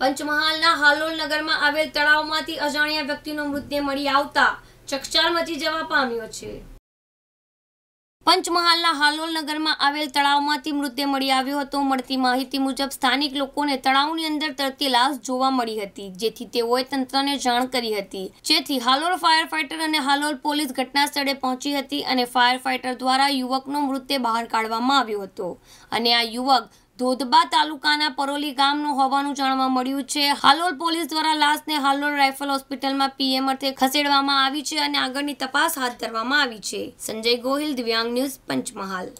પંચમહાલના હાલોલ નગરમાં આવેલ તળાવમાંથી અજાણ્યા વ્યક્તિનો મૃતદેહ મળી આવતા ચકચાર મચી જવા પામ્યો છે પંચમહાલના હાલોલ નગરમાં આવેલ તળાવમાંથી મૃતદેહ મળી આવ્યો હતો મળતી માહિતી મુજબ સ્થાનિક લોકોને તળાવની અંદર તરતી લાશ જોવા મળી હતી જેથી તેઓએ તંત્રને જાણ કરી હતી જેથી હાલોલ ફાયર ફાઇટર અને હાલોલ પોલીસ ઘટના સ્થળે પહોંચી હતી અને ફાયર ફાઇટર દ્વારા યુવકનો મૃતદેહ બહાર કાઢવામાં આવ્યો હતો અને આ યુવક ધોધબા તાલુકાના પરોલી ગામનું હોવાનું જાણવા મળ્યું છે હાલોલ પોલીસ દ્વારા લાશને હાલોલ રાઇફલ હોસ્પિટલમાં પીએમ અર્થે ખસેડવામાં આવી છે અને આગળની તપાસ હાથ ધરવામાં આવી છે સંજય ગોહિલ દિવ્યાંગ ન્યૂઝ પંચમહાલ